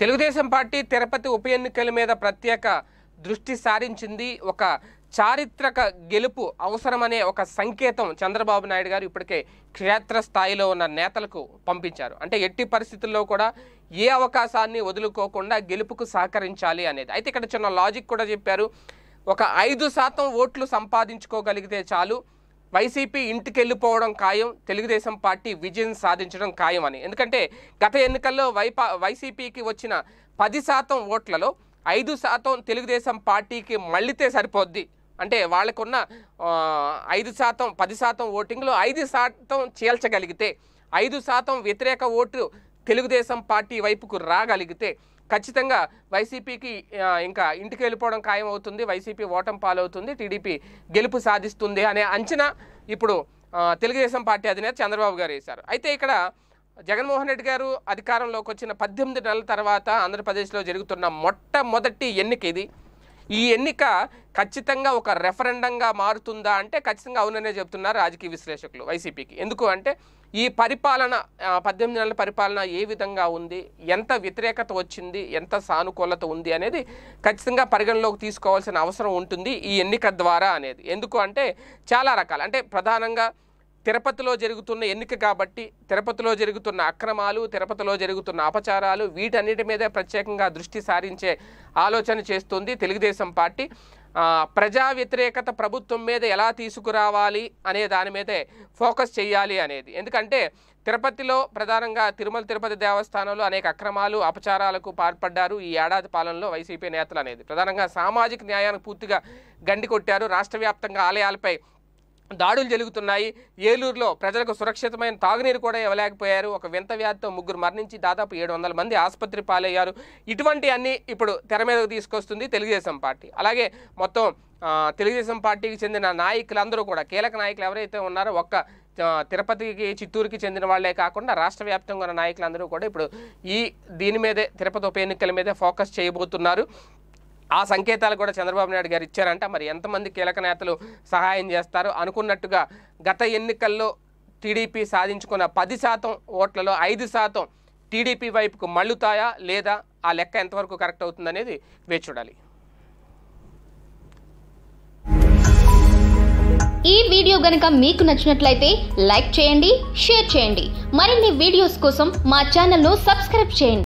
Telugu Desam party Tirupati ఉప ఎన్నికల మీద ప్రత్యేక దృష్టి సారించింది ఒక చారిత్రక గెలుపు అవసరమనే ఒక సంకేతం చంద్రబాబు నాయుడు గారు ఇప్పటికే క్షేత్రస్థాయిలో ఉన్న నేతలకు పంపించారు అంటే ఎట్టి పరిస్థితుల్లో కూడా ఏ అవకాశాన్ని వదులుకోకుండా గెలుపుకు సహకరించాలి అనేది అయితే ఇక్కడ చిన్న లాజిక్ కూడా చెప్పారు ఒక ఐదు శాతం ఓట్లు సంపాదించుకోగలిగితే చాలు వైసీపీ ఇంటికి వెళ్ళిపోవడం ఖాయం తెలుగుదేశం పార్టీ విజయం సాధించడం ఖాయం అని ఎందుకంటే గత ఎన్నికల్లో వైపా వైసీపీకి వచ్చిన పది శాతం ఓట్లలో ఐదు శాతం తెలుగుదేశం పార్టీకి మళ్ళీతే సరిపోద్ది అంటే వాళ్ళకున్న ఐదు శాతం పది శాతం ఓటింగ్లో ఐదు శాతం చేల్చగలిగితే ఐదు శాతం వ్యతిరేక ఓటు తెలుగుదేశం పార్టీ వైపుకు రాగలిగితే ఖచ్చితంగా వైసీపీకి ఇంకా ఇంటికి వెళ్ళిపోవడం ఖాయం అవుతుంది వైసీపీ ఓటం పాలవుతుంది టీడీపీ గెలుపు సాధిస్తుంది అనే అంచనా ఇప్పుడు తెలుగుదేశం పార్టీ అధినేత చంద్రబాబు గారు వేశారు అయితే ఇక్కడ జగన్మోహన్ రెడ్డి గారు అధికారంలోకి వచ్చిన పద్దెనిమిది నెలల తర్వాత ఆంధ్రప్రదేశ్లో జరుగుతున్న మొట్టమొదటి ఎన్నిక ఇది ఈ ఎన్నిక ఖచ్చితంగా ఒక రెఫరెండంగా మారుతుందా అంటే ఖచ్చితంగా అవుననే చెప్తున్నారు రాజకీయ విశ్లేషకులు వైసీపీకి ఎందుకు అంటే ఈ పరిపాలన పద్దెనిమిది నెలల పరిపాలన ఏ విధంగా ఉంది ఎంత వ్యతిరేకత వచ్చింది ఎంత సానుకూలత ఉంది అనేది ఖచ్చితంగా పరిగణలోకి తీసుకోవాల్సిన అవసరం ఉంటుంది ఈ ఎన్నిక ద్వారా అనేది ఎందుకు అంటే చాలా రకాలు అంటే ప్రధానంగా తిరుపతిలో జరుగుతున్న ఎన్నిక కాబట్టి తిరుపతిలో జరుగుతున్న అక్రమాలు తిరుపతిలో జరుగుతున్న అపచారాలు వీటన్నిటి మీద ప్రత్యేకంగా దృష్టి సారించే ఆలోచన చేస్తుంది తెలుగుదేశం పార్టీ ప్రజా వ్యతిరేకత ప్రభుత్వం మీద ఎలా తీసుకురావాలి అనే దాని మీదే ఫోకస్ చేయాలి అనేది ఎందుకంటే తిరుపతిలో ప్రధానంగా తిరుమల తిరుపతి దేవస్థానంలో అనేక అక్రమాలు అపచారాలకు పాల్పడ్డారు ఈ ఏడాది పాలనలో వైసీపీ నేతలు అనేది ప్రధానంగా సామాజిక న్యాయానికి పూర్తిగా గండి కొట్టారు రాష్ట్ర ఆలయాలపై దాడులు జరుగుతున్నాయి ఏలూరులో ప్రజలకు సురక్షితమైన తాగునీరు కూడా ఇవ్వలేకపోయారు ఒక వింత వ్యాధితో ముగ్గురు మరణించి దాదాపు ఏడు మంది ఆసుపత్రి పాలయ్యారు ఇటువంటి అన్ని ఇప్పుడు తెర మీదకు తీసుకొస్తుంది తెలుగుదేశం పార్టీ అలాగే మొత్తం తెలుగుదేశం పార్టీకి చెందిన నాయకులందరూ కూడా కీలక నాయకులు ఎవరైతే ఉన్నారో ఒక్క తిరుపతికి చిత్తూరుకి చెందిన వాళ్ళే కాకుండా రాష్ట్ర వ్యాప్తంగా ఉన్న నాయకులందరూ కూడా ఇప్పుడు ఈ దీని మీదే తిరుపతి ఉప ఎన్నికల మీదే ఫోకస్ చేయబోతున్నారు ఆ సంకేతాలు కూడా చంద్రబాబు నాయుడు గారు ఇచ్చారంట మరి ఎంతమంది కీలక నేతలు సహాయం చేస్తారు అనుకున్నట్టుగా గత ఎన్నికల్లో టీడీపీ సాధించుకున్న పది శాతం ఓట్లలో ఐదు శాతం టీడీపీ వైపుకు మళ్ళుతాయా లేదా ఆ లెక్క ఎంతవరకు కరెక్ట్ అవుతుందనేది వేచి చూడాలి ఈ వీడియో గనుక మీకు నచ్చినట్లయితే లైక్ చేయండి షేర్ చేయండి మరిన్ని వీడియోస్ కోసం మా ఛానల్ను సబ్స్క్రైబ్ చేయండి